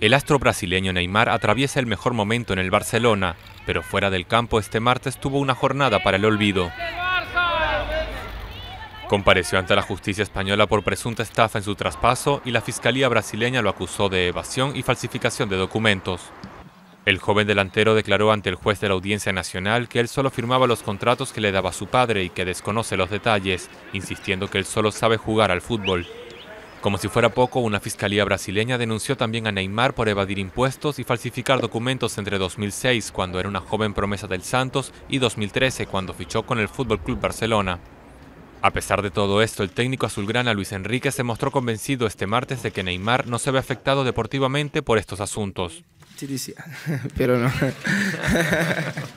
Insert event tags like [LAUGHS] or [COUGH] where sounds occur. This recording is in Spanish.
El astro brasileño Neymar atraviesa el mejor momento en el Barcelona, pero fuera del campo este martes tuvo una jornada para el olvido. Compareció ante la justicia española por presunta estafa en su traspaso y la fiscalía brasileña lo acusó de evasión y falsificación de documentos. El joven delantero declaró ante el juez de la Audiencia Nacional que él solo firmaba los contratos que le daba su padre y que desconoce los detalles, insistiendo que él solo sabe jugar al fútbol. Como si fuera poco, una fiscalía brasileña denunció también a Neymar por evadir impuestos y falsificar documentos entre 2006, cuando era una joven promesa del Santos, y 2013, cuando fichó con el Fútbol Club Barcelona. A pesar de todo esto, el técnico azulgrana Luis Enrique se mostró convencido este martes de que Neymar no se ve afectado deportivamente por estos asuntos. Sí, sí, [LAUGHS] pero no. [LAUGHS]